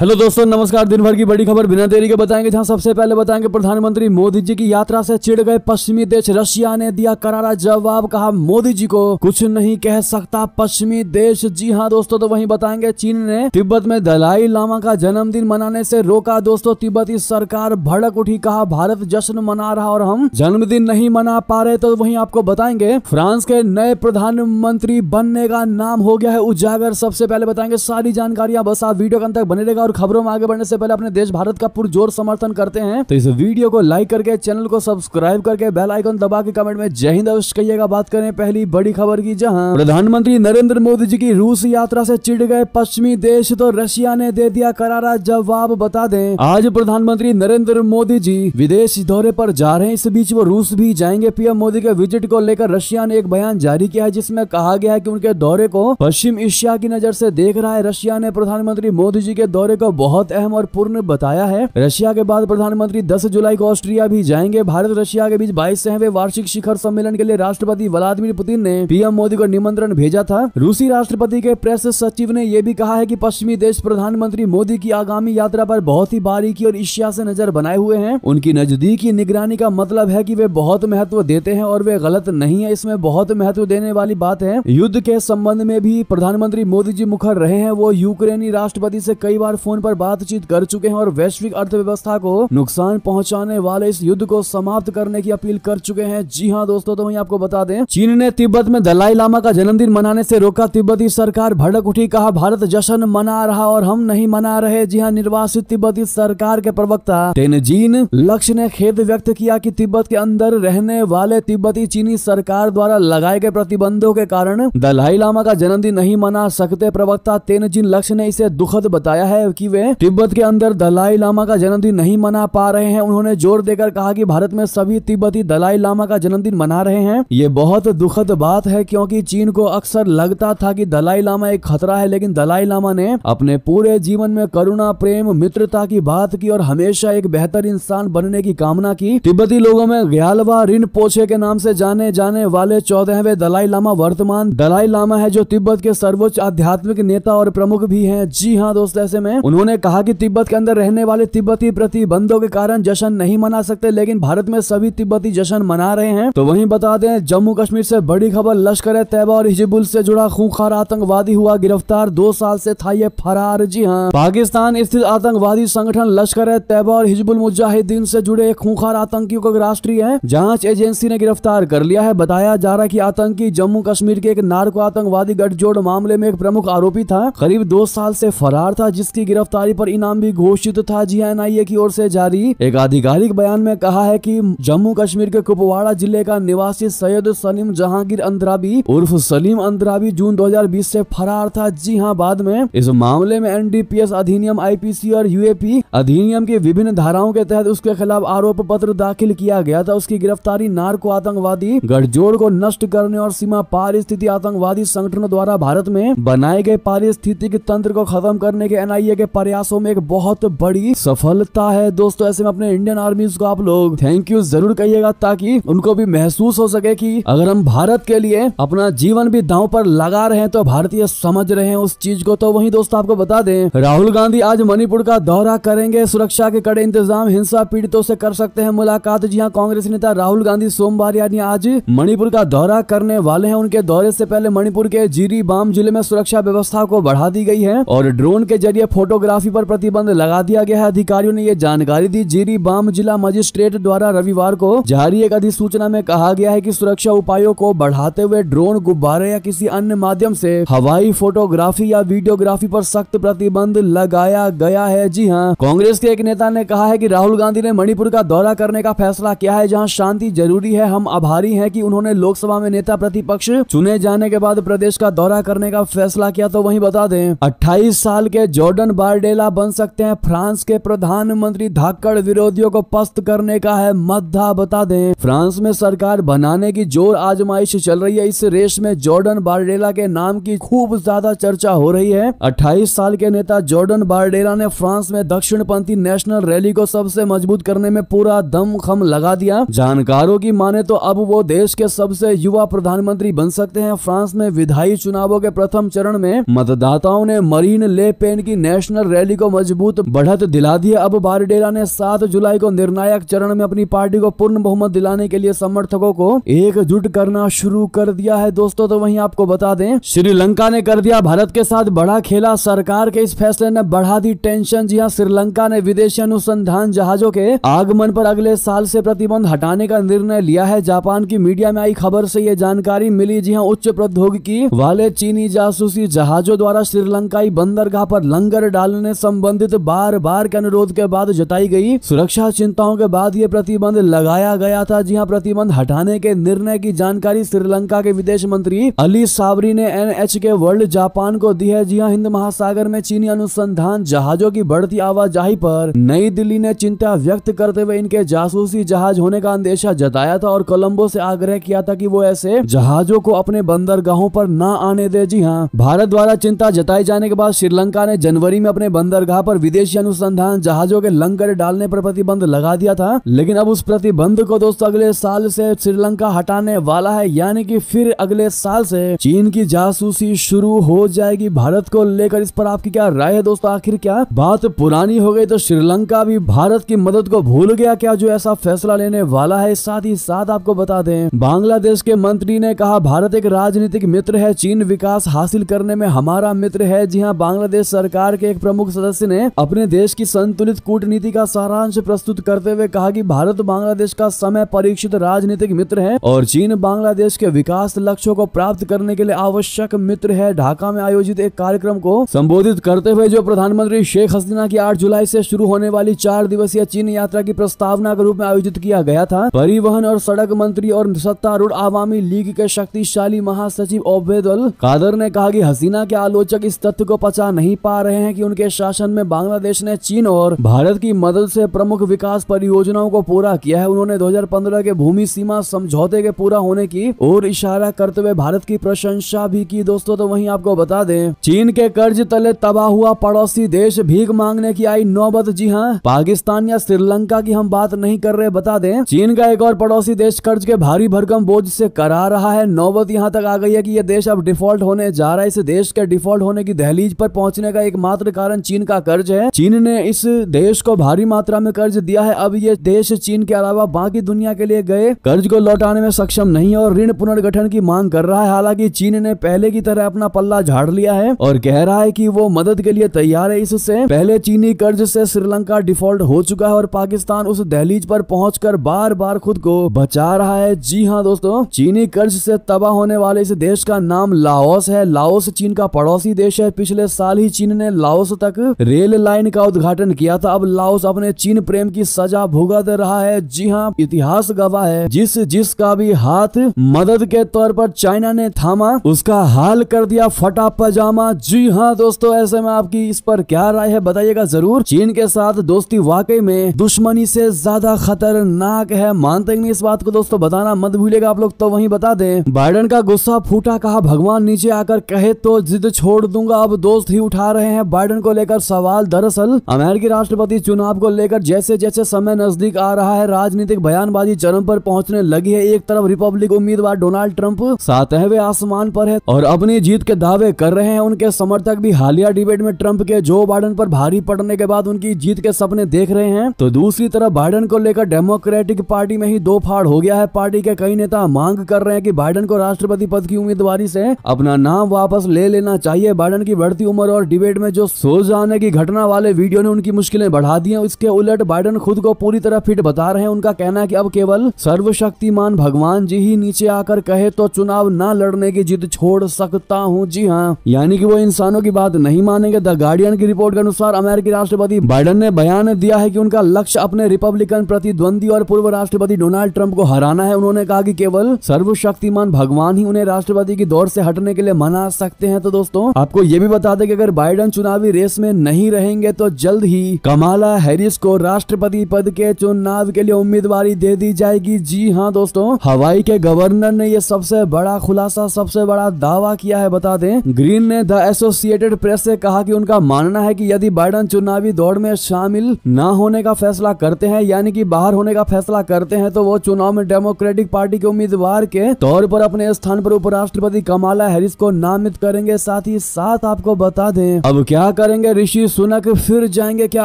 hello दोस्तों नमस्कार दिन भर की बड़ी खबर बिना देरी के बताएंगे जहां सबसे पहले बताएंगे प्रधानमंत्री मोदी जी की यात्रा से चिढ़ गए पश्चिमी देश रशिया ने दिया करारा जवाब कहा मोदी जी को कुछ नहीं कह सकता पश्चिमी देश जी हां दोस्तों तो वहीं बताएंगे चीन ने तिब्बत में दलाई लामा का जन्मदिन मनाने से रोका दोस्तों तिब्बती सरकार भड़क उठी कहा भारत जश्न मना रहा और हम जन्मदिन नहीं मना पा रहे तो वही आपको बताएंगे फ्रांस के नए प्रधानमंत्री बनने का नाम हो गया है उजागर सबसे पहले बताएंगे सारी जानकारियां बस आप वीडियो के अंतर बने रहेगा और खबरों में आगे बढ़ने से पहले अपने देश भारत का पुरजोर समर्थन करते हैं तो इस वीडियो को लाइक करके चैनल को सब्सक्राइब करके बेल आइकन दबा के कमेंट में जय हिंद अवश्य कहिएगा बात करें पहली बड़ी खबर की जहां प्रधानमंत्री नरेंद्र मोदी जी की रूस यात्रा से चिड़ गए पश्चिमी देश तो रशिया ने दे दिया करारा जवाब बता दें आज प्रधानमंत्री नरेंद्र मोदी जी विदेश दौरे पर जा रहे हैं इस बीच वो रूस भी जाएंगे पीएम मोदी के विजिट को लेकर रशिया ने एक बयान जारी किया है जिसमें कहा गया है कि उनके दौरे को पश्चिम एशिया की नजर से देख रहा है रशिया ने प्रधानमंत्री मोदी जी के दौरे दौरे को बहुत अहम और पूर्ण बताया है रशिया के बाद प्रधानमंत्री दस जुलाई को ऑस्ट्रिया भी जाएंगे भारत रशिया के बीच बाईस सहवे वार्षिक शिखर सम्मेलन के लिए राष्ट्रपति व्लादिमीर पुतिन ने पीएम मोदी को निमंत्रण भेजा था रूसी राष्ट्रपति के प्रेस सचिव ने यह भी कहा है की पश्चिमी देश प्रधानमंत्री मोदी की आगामी यात्रा पर बहुत ही बारीकी और ईर्ष्या से नजर बनाए हुए हैं उनकी नजदीकी निगरानी का मतलब है कि वे बहुत महत्व देते हैं और वे गलत नहीं है इसमें बहुत महत्व देने वाली बात है युद्ध के संबंध में भी प्रधानमंत्री मोदी जी मुखर रहे हैं वो यूक्रेनी राष्ट्रपति से कई बार फोन पर बातचीत कर चुके हैं और वैश्विक अर्थव्यवस्था को नुकसान पहुंचाने वाले इस युद्ध को समाप्त करने की अपील कर चुके हैं जी हाँ दोस्तों तो वही आपको बता दें चीन ने तिब्बत में दलाई लामा का जन्मदिन मनाने से रोका तिब्बती सरकार भड़क उठी कहा भारत जश्न मना रहा और हम नहीं मना रहे जी हाँ निर्वासित तिब्बती सरकार के प्रवक्ता तेनजीन लक्ष्य ने खेद व्यक्त किया कि तिब्बत के अंदर रहने वाले तिब्बती चीनी सरकार द्वारा लगाए गए प्रतिबंधों के कारण दलाई लामा का जन्मदिन नहीं मना सकते प्रवक्ता तेनजीन लक्ष्य ने इसे दुखद बताया है कि वे तिब्बत के अंदर दलाई लामा का जन्मदिन नहीं मना पा रहे हैं उन्होंने जोर देकर कहा कि भारत में सभी तिब्बती दलाई लामा का जन्मदिन मना रहे हैं ये बहुत दुखद बात है क्योंकि चीन को अक्सर लगता था कि दलाई लामा एक खतरा है लेकिन दलाई लामा ने अपने पूरे जीवन में करुणा प्रेम मित्रता की बात की और हमेशा एक बेहतर इंसान बनने की कामना की तिब्बती लोगों में ग्यालवा रिन पोछे के नाम से जाने जाने वाले चौदहवें दलाई लामा वर्तमान दलाई लामा है जो तिब्बत के सर्वोच्च आध्यात्मिक नेता और प्रमुख भी है जी हाँ दोस्त ऐसे में उन्होंने कहा कि तिब्बत के अंदर रहने वाले तिब्बती प्रतिबंधों के कारण जश्न नहीं मना सकते लेकिन भारत में सभी तिब्बती जश्न मना रहे हैं तो वहीं बता दें जम्मू कश्मीर से बड़ी खबर लश्कर तैयबा और हिजबुल से जुड़ा खूंखार आतंकवादी हुआ गिरफ्तार दो साल से था ये फरार जी हाँ पाकिस्तान स्थित आतंकवादी संगठन लश्कर तैयबा और हिजबुल मुजाहिदीन से जुड़े एक खूंखार आतंकियों को राष्ट्रीय जांच एजेंसी ने गिरफ्तार कर लिया है बताया जा रहा है की आतंकी जम्मू कश्मीर के एक नार्को आतंकवादी गठजोड़ मामले में एक प्रमुख आरोपी था करीब दो साल से फरार था जिसकी गिरफ्तारी पर इनाम भी घोषित था जी ए की ओर से जारी एक आधिकारिक बयान में कहा है कि जम्मू कश्मीर के कुपवाड़ा जिले का निवासी सैयद सलीम जहांगीर अंद्राबी उर्फ सलीम अंद्राबी जून 2020 से फरार था जी हाँ बाद में इस मामले में एनडीपीएस अधिनियम आईपीसी और यूएपी अधिनियम की विभिन्न धाराओं के तहत उसके खिलाफ आरोप पत्र दाखिल किया गया था उसकी गिरफ्तारी नार्को आतंकवादी गठजोड़ को नष्ट करने और सीमा पार स्थिति आतंकवादी संगठनों द्वारा भारत में बनाए गए पारिस्थितिक तंत्र को खत्म करने के एनआईए के के प्रयासों में एक बहुत बड़ी सफलता है दोस्तों ऐसे में अपने इंडियन आर्मी को आप लोग थैंक यू जरूर कहिएगा ताकि उनको भी महसूस हो सके की अगर हम भारत के लिए अपना जीवन भी दांव पर लगा रहे हैं तो भारतीय समझ रहे हैं उस चीज को तो वही दोस्तों आपको बता दें राहुल गांधी आज मणिपुर का दौरा करेंगे सुरक्षा के कड़े इंतजाम हिंसा पीड़ितों से कर सकते हैं मुलाकात जी हाँ कांग्रेस नेता राहुल गांधी सोमवार यानी आज मणिपुर का दौरा करने वाले हैं उनके दौरे से पहले मणिपुर के जीरी बाम जिले में सुरक्षा व्यवस्था को बढ़ा दी गई है और ड्रोन के जरिए फोटो फोटोग्राफी पर प्रतिबंध लगा दिया गया है अधिकारियों ने ये जानकारी दी जीरी बाम जिला मजिस्ट्रेट द्वारा रविवार को जारी एक अधिसूचना में कहा गया है कि सुरक्षा उपायों को बढ़ाते हुए ड्रोन गुब्बारे या किसी अन्य माध्यम से हवाई फोटोग्राफी या वीडियोग्राफी पर सख्त प्रतिबंध लगाया गया है जी हाँ कांग्रेस के एक नेता ने कहा है की राहुल गांधी ने मणिपुर का दौरा करने का फैसला किया है जहाँ शांति जरूरी है हम आभारी है की उन्होंने लोकसभा में नेता प्रतिपक्ष चुने जाने के बाद प्रदेश का दौरा करने का फैसला किया तो वही बता दें अट्ठाईस साल के जॉर्डन बारडेला बन सकते हैं फ्रांस के प्रधानमंत्री धाकड़ विरोधियों को पस्त करने का है मद्दा बता दें फ्रांस में सरकार बनाने की जोर आजमाइश चल रही है इस रेस में जॉर्डन बारडेला के नाम की खूब ज्यादा चर्चा हो रही है अट्ठाईस साल के नेता जॉर्डन बारडेला ने फ्रांस में पंथी नेशनल रैली को सबसे मजबूत करने में पूरा दमखम लगा दिया जानकारों की माने तो अब वो देश के सबसे युवा प्रधानमंत्री बन सकते हैं फ्रांस में विधायी चुनावों के प्रथम चरण में मतदाताओं ने मरीन ले पेन की नेशनल नेशनल रैली को मजबूत बढ़त दिला दिया अब बारडेरा ने सात जुलाई को निर्णायक चरण में अपनी पार्टी को पूर्ण बहुमत दिलाने के लिए समर्थकों को एकजुट करना शुरू कर दिया है दोस्तों तो वहीं आपको बता दें श्रीलंका ने कर दिया भारत के साथ बड़ा खेला सरकार के इस फैसले ने बढ़ा दी टेंशन जी हाँ श्रीलंका ने विदेशी अनुसंधान जहाजों के आगमन पर अगले साल से प्रतिबंध हटाने का निर्णय लिया है जापान की मीडिया में आई खबर से ये जानकारी मिली जी हाँ उच्च प्रौद्योगिकी वाले चीनी जासूसी जहाजों द्वारा श्रीलंकाई बंदरगाह पर लंगर डालने संबंधित बार बार के अनुरोध के बाद जताई गई सुरक्षा चिंताओं के बाद ये प्रतिबंध लगाया गया था जी हाँ प्रतिबंध हटाने के निर्णय की जानकारी श्रीलंका के विदेश मंत्री अली साबरी ने एन के वर्ल्ड जापान को दी है जी हाँ हिंद महासागर में चीनी अनुसंधान जहाजों की बढ़ती आवाजाही पर नई दिल्ली ने चिंता व्यक्त करते हुए इनके जासूसी जहाज होने का अंदेशा जताया था और कोलंबो से आग्रह किया था कि वो ऐसे जहाजों को अपने बंदरगाहों पर ना आने दे जी हाँ भारत द्वारा चिंता जताई जाने के बाद श्रीलंका ने जनवरी में में अपने बंदरगाह पर विदेशी अनुसंधान जहाजों के लंगर डालने पर प्रतिबंध लगा दिया था लेकिन अब उस प्रतिबंध को दोस्तों अगले साल से श्रीलंका हटाने वाला है यानी कि फिर अगले साल से चीन की जासूसी शुरू हो जाएगी भारत को लेकर इस पर आपकी क्या राय है दोस्तों आखिर क्या बात पुरानी हो गई तो श्रीलंका भी भारत की मदद को भूल गया क्या जो ऐसा फैसला लेने वाला है साथ ही साथ आपको बता दें बांग्लादेश के मंत्री ने कहा भारत एक राजनीतिक मित्र है चीन विकास हासिल करने में हमारा मित्र है जी हाँ बांग्लादेश सरकार के एक प्रमुख सदस्य ने अपने देश की संतुलित कूटनीति का सारांश प्रस्तुत करते हुए कहा कि भारत बांग्लादेश का समय परीक्षित राजनीतिक मित्र है और चीन बांग्लादेश के विकास लक्ष्यों को प्राप्त करने के लिए आवश्यक मित्र है ढाका में आयोजित एक कार्यक्रम को संबोधित करते हुए जो प्रधानमंत्री शेख हसीना की आठ जुलाई ऐसी शुरू होने वाली चार दिवसीय चीन यात्रा की प्रस्तावना के रूप में आयोजित किया गया था परिवहन और सड़क मंत्री और सत्तारूढ़ आवामी लीग के शक्तिशाली महासचिव ओबेदल कादर ने कहा कि हसीना के आलोचक इस तथ्य को पचा नहीं पा रहे हैं कि उनके शासन में बांग्लादेश ने चीन और भारत की मदद से प्रमुख विकास परियोजनाओं को पूरा किया है उन्होंने 2015 के भूमि सीमा समझौते के पूरा होने की ओर इशारा करते हुए भारत की प्रशंसा भी की दोस्तों तो वहीं आपको बता दें चीन के कर्ज तले तबाह हुआ पड़ोसी देश भीख मांगने की आई नौबत जी हाँ पाकिस्तान या श्रीलंका की हम बात नहीं कर रहे बता दें चीन का एक और पड़ोसी देश कर्ज के भारी भरकम बोझ से करा रहा है नौबत यहाँ तक आ गई है कि यह देश अब डिफॉल्ट होने जा रहा है इस देश के डिफॉल्ट होने की दहलीज पर पहुंचने का एकमात्र कारण चीन का कर्ज है चीन ने इस देश को भारी मात्रा में कर्ज दिया है अब ये देश चीन के अलावा बाकी दुनिया के लिए गए कर्ज को लौटाने में सक्षम नहीं है और ऋण पुनर्गठन की मांग कर रहा है हालांकि चीन ने पहले की तरह अपना पल्ला झाड़ लिया है और कह रहा है की वो मदद के लिए तैयार है इससे पहले चीनी कर्ज से श्रीलंका डिफॉल्ट हो चुका है और पाकिस्तान उस दहलीज पर पहुंच बार बार खुद को बचा रहा है जी हाँ दोस्तों चीनी कर्ज से तबाह होने वाले इस देश का नाम लाओस है लाओस चीन का पड़ोसी देश है पिछले साल ही चीन ने लाओस लाओस तक रेल लाइन का उद्घाटन किया था अब लाओस अपने चीन प्रेम की सजा भुगत रहा है जी हाँ इतिहास गवाह है जिस जिसका भी हाथ मदद के तौर पर चाइना ने थामा उसका हाल कर दिया फटा पजामा जी हाँ दोस्तों ऐसे में आपकी इस पर क्या राय है बताइएगा जरूर चीन के साथ दोस्ती वाकई में दुश्मनी से ज्यादा खतरनाक है मानते ही नहीं इस बात को दोस्तों बताना मत भूलेगा आप लोग तो वही बता दें बाइडन का गुस्सा फूटा कहा भगवान नीचे आकर कहे तो जिद छोड़ दूंगा अब दोस्त ही उठा रहे हैं बाइडन बाइडन को लेकर सवाल दरअसल अमेरिकी राष्ट्रपति चुनाव को लेकर जैसे जैसे समय नजदीक आ रहा है राजनीतिक बयानबाजी चरम पर पहुंचने लगी है एक तरफ रिपब्लिक उम्मीदवार डोनाल्ड ट्रंप सातवें आसमान पर है और अपनी जीत के दावे कर रहे हैं उनके समर्थक भी हालिया डिबेट में ट्रंप के जो बाइडन पर भारी पड़ने के बाद उनकी जीत के सपने देख रहे हैं तो दूसरी तरफ बाइडन को लेकर डेमोक्रेटिक पार्टी में ही दो फाड़ हो गया है पार्टी के कई नेता मांग कर रहे हैं कि बाइडन को राष्ट्रपति पद की उम्मीदवारी से अपना नाम वापस ले लेना चाहिए बाइडन की बढ़ती उम्र और डिबेट में जो जाने की घटना वाले वीडियो ने उनकी मुश्किलें बढ़ा दी हैं इसके उलट बाइडन खुद को पूरी तरह फिट बता रहे हैं उनका कहना है कि अब केवल सर्वशक्तिमान भगवान जी ही नीचे आकर कहे तो चुनाव न लड़ने की जिद छोड़ सकता हूँ जी हाँ यानी कि वो इंसानों की बात नहीं मानेंगे द गार्डियन की रिपोर्ट के अनुसार अमेरिकी राष्ट्रपति बाइडन ने बयान दिया है की उनका लक्ष्य अपने रिपब्लिकन प्रतिद्वंदी और पूर्व राष्ट्रपति डोनाल्ड ट्रंप को हराना है उन्होंने कहा की केवल सर्वशक्तिमान भगवान ही उन्हें राष्ट्रपति की दौड़ से हटने के लिए मना सकते हैं तो दोस्तों आपको ये भी बता दें कि अगर बाइडन चुनावी चुनावी रेस में नहीं रहेंगे तो जल्द ही कमाला हैरिस को राष्ट्रपति पद के चुनाव के लिए उम्मीदवार दे दी जाएगी जी हाँ दोस्तों हवाई के गवर्नर ने यह सबसे बड़ा खुलासा सबसे बड़ा दावा किया है बता दें ग्रीन ने द एसोसिएटेड प्रेस से कहा कि उनका मानना है कि यदि बाइडन चुनावी दौड़ में शामिल न होने का फैसला करते हैं यानी कि बाहर होने का फैसला करते हैं तो वो चुनाव में डेमोक्रेटिक पार्टी के उम्मीदवार के तौर पर अपने स्थान पर उपराष्ट्रपति कमाला हैरिस को नामित करेंगे साथ ही साथ आपको बता दें अब क्या करेंगे ऋषि सुनक फिर जाएंगे क्या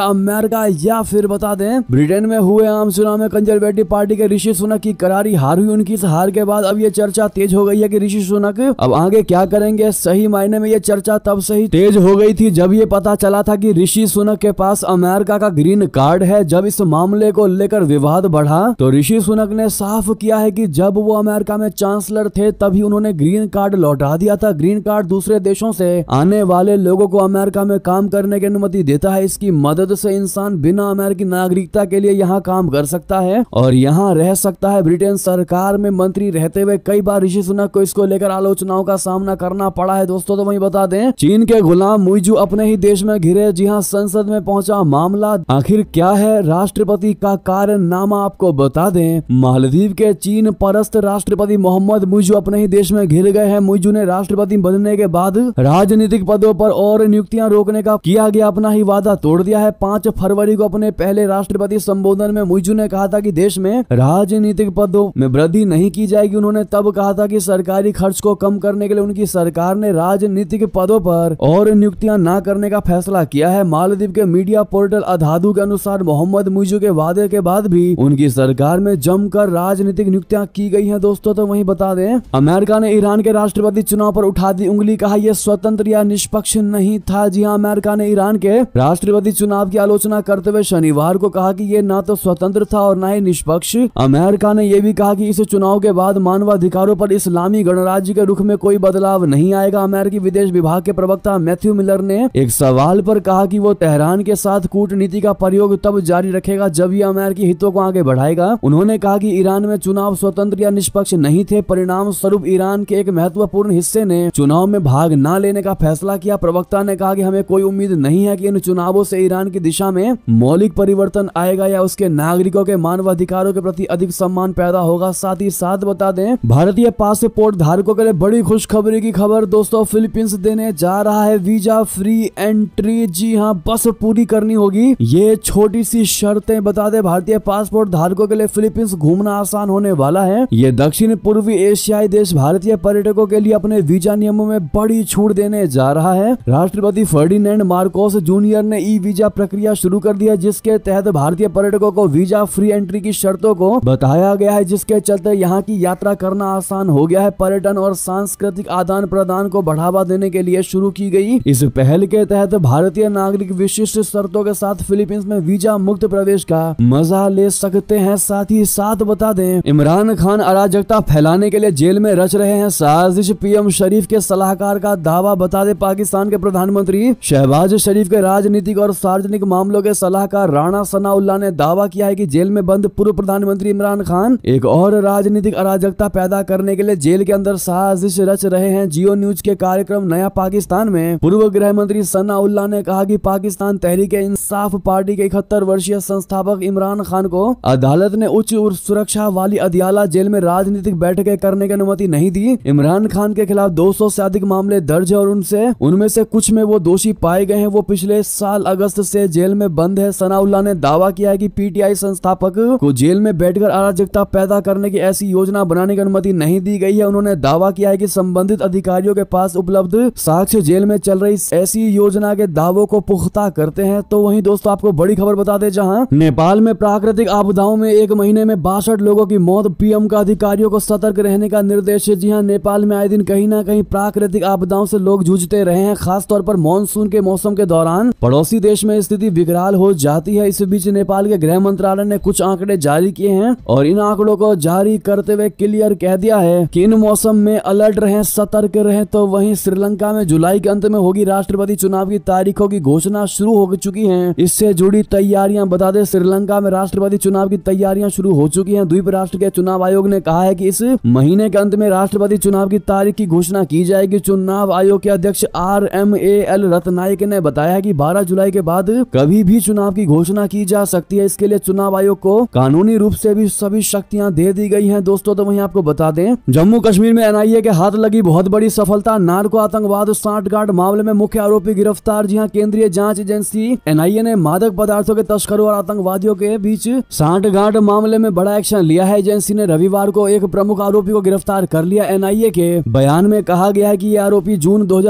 अमेरिका या फिर बता दें ब्रिटेन में हुए आम चुनाव में कंजर्वेटिव पार्टी के ऋषि सुनक की करारी हार हुई उनकी इस हार के बाद अब ये चर्चा तेज हो गई है कि ऋषि सुनक अब आगे क्या करेंगे सही मायने में ये चर्चा तब से ही तेज हो गई थी जब ये पता चला था कि ऋषि सुनक के पास अमेरिका का ग्रीन कार्ड है जब इस मामले को लेकर विवाद बढ़ा तो ऋषि सुनक ने साफ किया है कि जब वो अमेरिका में चांसलर थे तभी उन्होंने ग्रीन कार्ड लौटा दिया था ग्रीन कार्ड दूसरे देशों से आने वाले लोगों को अमेरिका में काम करने की अनुमति देता है इसकी मदद से इंसान बिना अमेरिकी नागरिकता के लिए यहाँ काम कर सकता है और यहाँ रह सकता है ब्रिटेन सरकार में मंत्री रहते हुए कई बार ऋषि सुनक को इसको लेकर आलोचनाओं का सामना करना पड़ा है दोस्तों तो वही बता दें चीन के गुलाम मुइजू अपने ही देश में घिरे जी हाँ संसद में पहुंचा मामला आखिर क्या है राष्ट्रपति का कारनामा आपको बता दें मालदीव के चीन परस्त राष्ट्रपति मोहम्मद मुइजू अपने ही देश में घिर गए हैं मुइजू ने राष्ट्रपति बनने के बाद राजनीतिक पदों पर और नियुक्तियां रोकने रोकने का किया गया अपना ही वादा तोड़ दिया है पांच फरवरी को अपने पहले राष्ट्रपति संबोधन में मुइजू ने कहा था की देश में राजनीतिक पदों में वृद्धि नहीं की जाएगी उन्होंने तब कहा था की सरकारी खर्च को कम करने के लिए उनकी सरकार ने राजनीतिक पदों पर और नियुक्तियां न करने का फैसला किया है मालदीव के मीडिया पोर्टल अधाधु के अनुसार मोहम्मद मुइजू के वादे के बाद भी उनकी सरकार में जमकर राजनीतिक नियुक्तियां की गई हैं दोस्तों तो वहीं बता दें अमेरिका ने ईरान के राष्ट्रपति चुनाव पर उठा दी उंगली कहा यह स्वतंत्र या निष्पक्ष नहीं था जी हाँ अमेरिका ने ईरान के राष्ट्रपति चुनाव की आलोचना करते हुए शनिवार को कहा कि ये न तो स्वतंत्र था और न ही निष्पक्ष अमेरिका ने यह भी कहा कि इस चुनाव के बाद मानवाधिकारों पर इस्लामी गणराज्य के रुख में कोई बदलाव नहीं आएगा अमेरिकी विदेश विभाग के प्रवक्ता मैथ्यू मिलर ने एक सवाल पर कहा कि वो तेहरान के साथ कूटनीति का प्रयोग तब जारी रखेगा जब ये अमेरिकी हितों को आगे बढ़ाएगा उन्होंने कहा कि ईरान में चुनाव स्वतंत्र या निष्पक्ष नहीं थे परिणाम स्वरूप ईरान के एक महत्वपूर्ण हिस्से ने चुनाव में भाग न लेने का फैसला किया प्रवक्ता ने कहा कि हमें कोई उम्मीद नहीं है कि इन चुनावों से ईरान की दिशा में मौलिक परिवर्तन आएगा या उसके नागरिकों के मानवाधिकारों के प्रति अधिक सम्मान पैदा होगा साथ ही साथ बता दें भारतीय पासपोर्ट धारकों के लिए बड़ी खुशखबरी की खबर दोस्तों फिलीपींस देने जा रहा है वीजा फ्री एंट्री जी हाँ बस पूरी करनी होगी ये छोटी सी शर्तें बता दे भारतीय पासपोर्ट धारकों के लिए फिलीपींस घूमना आसान होने वाला है ये दक्षिण पूर्वी एशियाई देश भारतीय पर्यटकों के लिए अपने वीजा नियमों में बड़ी छूट देने जा रहा है राष्ट्रपति फर्ड फर्डिनेंड मार्कोस जूनियर ने ई वीजा प्रक्रिया शुरू कर दिया जिसके तहत भारतीय पर्यटकों को वीजा फ्री एंट्री की शर्तों को बताया गया है जिसके चलते यहाँ की यात्रा करना आसान हो गया है पर्यटन और सांस्कृतिक आदान प्रदान को बढ़ावा देने के लिए शुरू की गई इस पहल के तहत भारतीय नागरिक विशिष्ट शर्तों के साथ फिलीपींस में वीजा मुक्त प्रवेश का मजा ले सकते हैं साथ ही साथ बता दें इमरान खान अराजकता फैलाने के लिए जेल में रच रहे हैं साजिश पीएम शरीफ के सलाहकार का दावा बता दे पाकिस्तान के प्रधानमंत्री शहबाज शरीफ के राजनीतिक और सार्वजनिक मामलों के सलाहकार राणा सनाउल्ला ने दावा किया है कि जेल में बंद पूर्व प्रधानमंत्री इमरान खान एक और राजनीतिक अराजकता पैदा करने के लिए जेल के अंदर साजिश रच रहे हैं जियो न्यूज के कार्यक्रम नया पाकिस्तान में पूर्व गृह मंत्री सनाउल्ला ने कहा की पाकिस्तान तहरीके इंसाफ पार्टी के इकहत्तर वर्षीय संस्थापक इमरान खान को अदालत ने उच्च सुरक्षा वाली अदियाला जेल में राजनीतिक बैठकें करने की अनुमति नहीं दी इमरान खान के खिलाफ दो से अधिक मामले दर्ज है और उनसे उनमें से कुछ में वो दोषी दोषी पाए गए हैं वो पिछले साल अगस्त से जेल में बंद है सनाउल्ला ने दावा किया है कि पीटीआई संस्थापक को जेल में बैठकर अराजकता पैदा करने की ऐसी योजना बनाने की अनुमति नहीं दी गई है उन्होंने दावा किया है कि संबंधित अधिकारियों के पास उपलब्ध साक्ष्य जेल में चल रही ऐसी योजना के दावों को पुख्ता करते हैं तो वही दोस्तों आपको बड़ी खबर बता दे जहाँ नेपाल में प्राकृतिक आपदाओं में एक महीने में बासठ लोगों की मौत पीएम का अधिकारियों को सतर्क रहने का निर्देश जी हाँ नेपाल में आए दिन कहीं ना कहीं प्राकृतिक आपदाओं से लोग जूझते रहे हैं खासतौर पर मानसून मानसून के मौसम के दौरान पड़ोसी देश में स्थिति विकराल हो जाती है इस बीच नेपाल के गृह मंत्रालय ने कुछ आंकड़े जारी किए हैं और इन आंकड़ों को जारी करते हुए क्लियर कह दिया है कि इन मौसम में अलर्ट रहे सतर्क रहे तो वहीं श्रीलंका में जुलाई के अंत में होगी राष्ट्रपति चुनाव की तारीखों की घोषणा शुरू हो चुकी है इससे जुड़ी तैयारियां बता दे श्रीलंका में राष्ट्रपति चुनाव की तैयारियां शुरू हो चुकी है द्वीप राष्ट्र के चुनाव आयोग ने कहा है की इस महीने के अंत में राष्ट्रपति चुनाव की तारीख की घोषणा की जाएगी चुनाव आयोग के अध्यक्ष R M A L Rathnayake ने बताया कि 12 जुलाई के बाद कभी भी चुनाव की घोषणा की जा सकती है इसके लिए चुनाव आयोग को कानूनी रूप से भी सभी शक्तियां दे दी गई हैं दोस्तों तो वहीं आपको बता दें जम्मू कश्मीर में एनआईए के हाथ लगी बहुत बड़ी सफलता नार्को आतंकवाद साठगांठ मामले में मुख्य आरोपी गिरफ्तार जी हाँ केंद्रीय जाँच एजेंसी एनआईए ने मादक पदार्थों के तस्करों और आतंकवादियों के बीच साठगांठ मामले में बड़ा एक्शन लिया है एजेंसी ने रविवार को एक प्रमुख आरोपी को गिरफ्तार कर लिया एनआईए के बयान में कहा गया है की ये आरोपी जून दो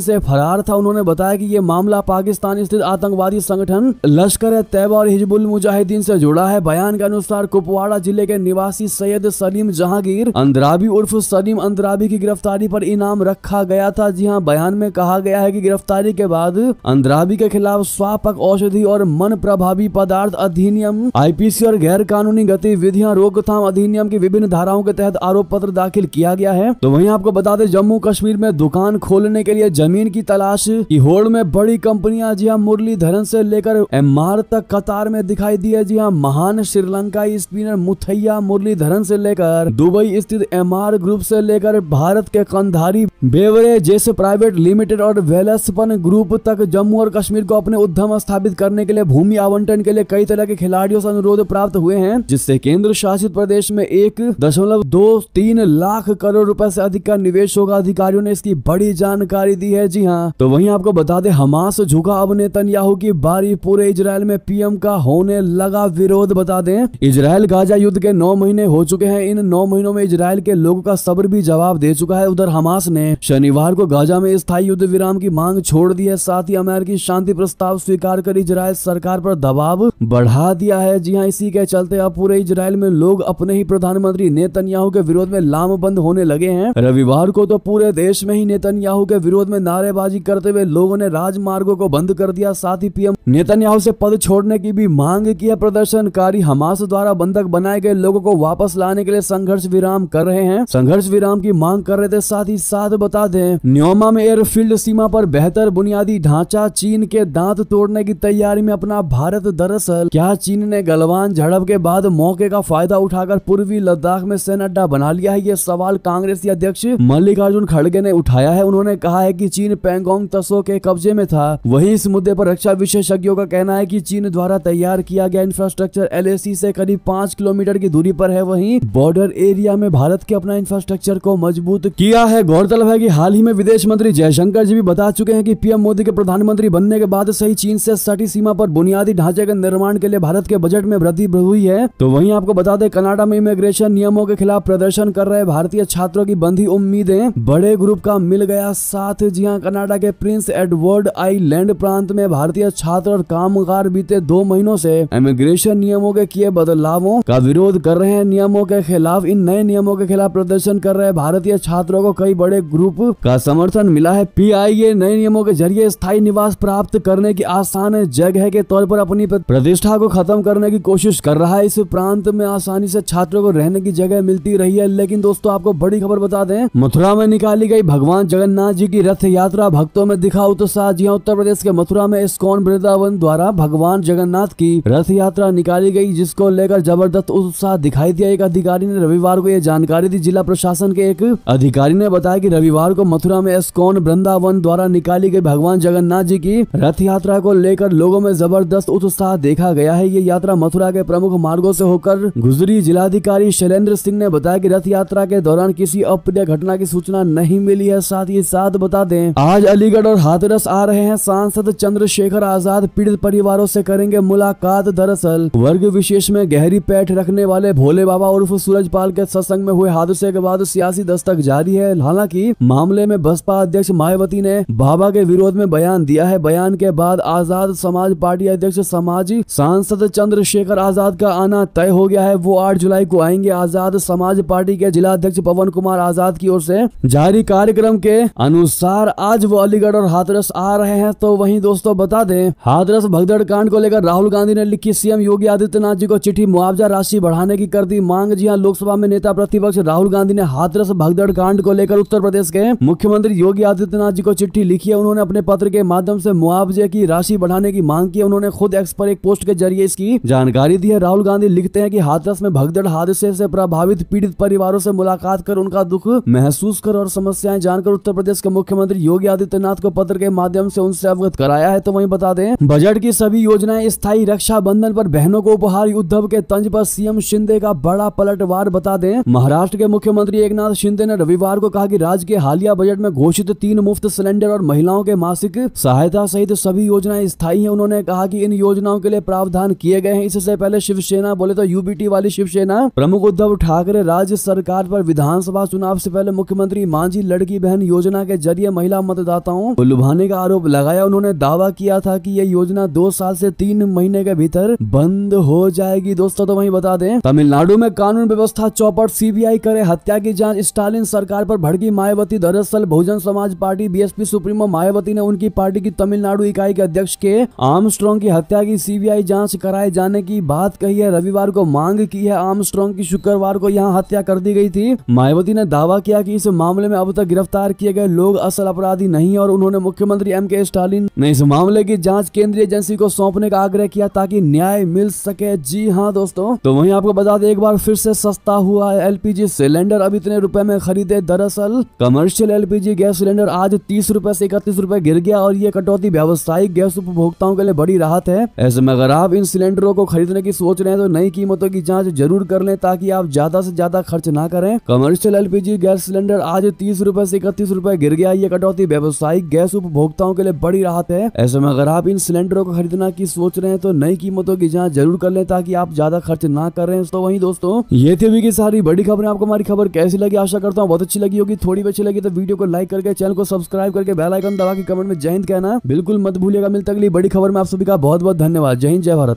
से फरार था उन्होंने बताया बताया कि ये मामला पाकिस्तान स्थित आतंकवादी संगठन लश्कर तैयब और हिजबुल मुजाहिदीन से जुड़ा है बयान के अनुसार कुपवाड़ा जिले के निवासी सैयद सलीम जहांगीर अंद्राबी उर्फ सलीम अंद्राबी की गिरफ्तारी पर इनाम रखा गया था जी हाँ बयान में कहा गया है की गिरफ्तारी के बाद अंद्राबी के खिलाफ स्वापक औषधि और मन प्रभावी पदार्थ अधिनियम आईपीसी और गैर कानूनी गतिविधियां रोकथाम अधिनियम की विभिन्न धाराओं के तहत आरोप पत्र दाखिल किया गया है तो वहीं आपको बता दें जम्मू कश्मीर में दुकान खोलने के लिए जमीन की तलाश की होड़ बॉलीवुड में बड़ी कंपनियां जी हाँ मुरलीधरन से लेकर एमआर तक कतार में दिखाई दी है जी हाँ महान श्रीलंकाई स्पिनर मुथैया मुरलीधरन से लेकर दुबई स्थित एमआर ग्रुप से लेकर भारत के कंधारी बेवरे जैसे प्राइवेट लिमिटेड और वेलसपन ग्रुप तक जम्मू और कश्मीर को अपने उद्यम स्थापित करने के लिए भूमि आवंटन के लिए कई तरह के खिलाड़ियों से अनुरोध प्राप्त हुए हैं जिससे केंद्र शासित प्रदेश में एक दशमलव दो तीन लाख करोड़ रुपए से अधिक का निवेश होगा अधिकारियों ने इसकी बड़ी जानकारी दी है जी हाँ तो वहीं आपको बता बता दे हमास झुका अब नेतन्याहू की बारी पूरे इसराइल में पीएम का होने लगा विरोध बता दें इसराइल गाजा युद्ध के नौ महीने हो चुके हैं इन नौ महीनों में इसराइल के लोगों का सब्र भी जवाब दे चुका है उधर हमास ने शनिवार को गाजा में स्थायी युद्ध विराम की मांग छोड़ दी है साथ ही अमेरिकी शांति प्रस्ताव स्वीकार कर इसराइल सरकार पर दबाव बढ़ा दिया है जी हाँ इसी के चलते अब पूरे इसराइल में लोग अपने ही प्रधानमंत्री नेतन्याहू के विरोध में लामबंद होने लगे हैं रविवार को तो पूरे देश में ही नेतन्याहू के विरोध में नारेबाजी करते हुए लोग लोगों ने राजमार्गों को बंद कर दिया साथ ही पीएम नेतन्याहू से पद छोड़ने की भी मांग की है प्रदर्शनकारी हमास द्वारा बंधक बनाए गए लोगों को वापस लाने के लिए संघर्ष विराम कर रहे हैं संघर्ष विराम की मांग कर रहे थे साथ ही साथ बता दें न्योमा में एयरफील्ड सीमा पर बेहतर बुनियादी ढांचा चीन के दांत तोड़ने की तैयारी में अपना भारत दरअसल क्या चीन ने गलवान झड़प के बाद मौके का फायदा उठाकर पूर्वी लद्दाख में सेना अड्डा बना लिया है ये सवाल कांग्रेस अध्यक्ष मल्लिकार्जुन खड़गे ने उठाया है उन्होंने कहा है की चीन पेंगोंग तसो के कब्जे में था वही इस मुद्दे पर रक्षा विशेषज्ञों का कहना है कि चीन द्वारा तैयार किया गया इंफ्रास्ट्रक्चर एल से करीब पांच किलोमीटर की दूरी पर है वहीं बॉर्डर एरिया में भारत के अपना इंफ्रास्ट्रक्चर को मजबूत किया है गौरतलब है की हाल ही में विदेश मंत्री जयशंकर जी भी बता चुके हैं की पीएम मोदी के प्रधानमंत्री बनने के बाद सही चीन से सटी सीमा पर बुनियादी ढांचे के निर्माण के लिए भारत के बजट में वृद्धि हुई है तो वहीं आपको बता दें कनाडा में इमिग्रेशन नियमों के खिलाफ प्रदर्शन कर रहे भारतीय छात्रों की बंधी उम्मीदें बड़े ग्रुप का मिल गया साथ जी हाँ कनाडा के प्रिंस एड एडवर्ड आईलैंड प्रांत में भारतीय छात्र और कामगार बीते दो महीनों से इमिग्रेशन नियमों के किए बदलावों का विरोध कर रहे हैं नियमों के खिलाफ इन नए नियमों के खिलाफ प्रदर्शन कर रहे भारतीय छात्रों को कई बड़े ग्रुप का समर्थन मिला है पी नए नियमों के जरिए स्थायी निवास प्राप्त करने की आसान जगह के तौर पर अपनी प्रतिष्ठा को खत्म करने की कोशिश कर रहा है इस प्रांत में आसानी से छात्रों को रहने की जगह मिलती रही है लेकिन दोस्तों आपको बड़ी खबर बता दें मथुरा में निकाली गई भगवान जगन्नाथ जी की रथ यात्रा भक्तों में दिखा उतर तो साथ यहाँ उत्तर प्रदेश के मथुरा में इस्कॉन वृंदावन द्वारा भगवान जगन्नाथ की रथ यात्रा निकाली गई जिसको लेकर जबरदस्त उत्साह दिखाई दिया एक अधिकारी ने रविवार को यह जानकारी दी जिला प्रशासन के एक अधिकारी ने बताया की रविवार को मथुरा में इस्कॉन वृंदावन द्वारा निकाली गई भगवान जगन्नाथ जी की रथ यात्रा को लेकर लोगों में जबरदस्त उत्साह देखा गया है ये यात्रा मथुरा के प्रमुख मार्गो ऐसी होकर गुजरी जिलाधिकारी शैलेन्द्र सिंह ने बताया की रथ यात्रा के दौरान किसी अप्रिय घटना की सूचना नहीं मिली है साथ ही साथ बता दे आज अलीगढ़ और हाथ दरस आ रहे हैं सांसद चंद्रशेखर आजाद पीड़ित परिवारों से करेंगे मुलाकात दरअसल वर्ग विशेष में गहरी पैठ रखने वाले भोले बाबा उर्फ सूरजपाल के सत्संग में हुए हादसे के बाद सियासी दस्तक जारी है हालांकि मामले में बसपा अध्यक्ष मायावती ने बाबा के विरोध में बयान दिया है बयान के बाद आजाद समाज पार्टी अध्यक्ष समाजी सांसद चंद्रशेखर आजाद का आना तय हो गया है वो आठ जुलाई को आएंगे आजाद समाज पार्टी के जिला अध्यक्ष पवन कुमार आजाद की ओर से जारी कार्यक्रम के अनुसार आज वो अलीगढ़ और हाथरस हाथरस आ रहे हैं तो वही दोस्तों बता दें हादरस भगदड़ कांड को लेकर राहुल गांधी ने लिखी सीएम योगी आदित्यनाथ जी को चिट्ठी मुआवजा राशि बढ़ाने की कर दी मांग जी हाँ लोकसभा में नेता प्रतिपक्ष राहुल गांधी ने हाथरस भगदड़ कांड को लेकर उत्तर प्रदेश के मुख्यमंत्री योगी आदित्यनाथ जी को चिट्ठी लिखी है उन्होंने अपने पत्र के माध्यम से मुआवजे की राशि बढ़ाने की मांग की उन्होंने खुद एक्स पर एक पोस्ट के जरिए इसकी जानकारी दी है राहुल गांधी लिखते हैं की हाथरस में भगदड़ हादसे से प्रभावित पीड़ित परिवारों से मुलाकात कर उनका दुख महसूस कर और समस्याएं जानकर उत्तर प्रदेश के मुख्यमंत्री योगी आदित्यनाथ को पत्र के माध्यम से उनसे अवगत कराया है तो वही बता दें बजट की सभी योजनाएं स्थायी रक्षा बंधन पर बहनों को उपहार उद्धव के तंज पर सीएम शिंदे का बड़ा पलटवार बता दें महाराष्ट्र के मुख्यमंत्री एकनाथ शिंदे ने रविवार को कहा कि राज्य के हालिया बजट में घोषित तीन मुफ्त सिलेंडर और महिलाओं के मासिक सहायता सहित सभी योजनाएं स्थायी है उन्होंने कहा की इन योजनाओं के लिए प्रावधान किए गए हैं इससे पहले शिवसेना बोले तो यूबीटी वाली शिवसेना प्रमुख उद्धव ठाकरे राज्य सरकार पर विधानसभा चुनाव से पहले मुख्यमंत्री मांझी लड़की बहन योजना के जरिए महिला मतदाताओं को लुभाने होने का आरोप लगाया उन्होंने दावा किया था कि यह योजना दो साल से तीन महीने के भीतर बंद हो जाएगी दोस्तों तो वही बता दें तमिलनाडु में कानून व्यवस्था चौपट सीबीआई करे हत्या की जांच स्टालिन सरकार पर भड़की मायावती दरअसल बहुजन समाज पार्टी बीएसपी सुप्रीमो मायावती ने उनकी पार्टी की तमिलनाडु इकाई के अध्यक्ष के आर्म की हत्या की सीबीआई जांच कराए जाने की बात कही है रविवार को मांग की है आर्म की शुक्रवार को यहाँ हत्या कर दी गई थी मायावती ने दावा किया कि इस मामले में अब तक गिरफ्तार किए गए लोग असल अपराधी नहीं और उन्होंने मुख्य मुख्यमंत्री एम के स्टालिन ने इस मामले की जाँच केंद्रीय एजेंसी को सौंपने का आग्रह किया ताकि न्याय मिल सके जी हाँ दोस्तों तो वही आपको बता दें एक बार फिर से सस्ता हुआ है एलपीजी सिलेंडर अब इतने रुपए में खरीदे दरअसल कमर्शियल एलपीजी गैस सिलेंडर आज तीस रूपए ऐसी इकतीस रूपए गिर गया और ये कटौती व्यावसायिक गैस उपभोक्ताओं के लिए बड़ी राहत है ऐसे में अगर आप इन सिलेंडरों को खरीदने की सोच रहे हैं तो नई कीमतों की जाँच जरूर कर ले ताकि आप ज्यादा ऐसी ज्यादा खर्च न करें कमर्शियल एलपीजी गैस सिलेंडर आज तीस रूपए ऐसी इकतीस रूपए गिर गया ये कटौती व्यावसायिक गैस उप उपभोक्ताओं के लिए बड़ी राहत है ऐसे में अगर आप इन सिलेंडरों को खरीदना की सोच रहे हैं तो नई कीमतों की जाँच जरूर कर ले ताकि आप ज्यादा खर्च ना कर रहे तो वही दोस्तों ये थे भी की सारी बड़ी खबरें आपको हमारी खबर कैसी लगी आशा करता हूँ बहुत अच्छी लगी होगी थोड़ी अच्छी लगी तो वीडियो को लाइक करके चैनल को सब्सक्राइब करके बेलाइकन दबा के कमेंट में जय हिंद कहना बिल्कुल मत भूलिएगा मिलता अगली बड़ी खबर में आप सभी का बहुत बहुत धन्यवाद जय हिंद जय भारत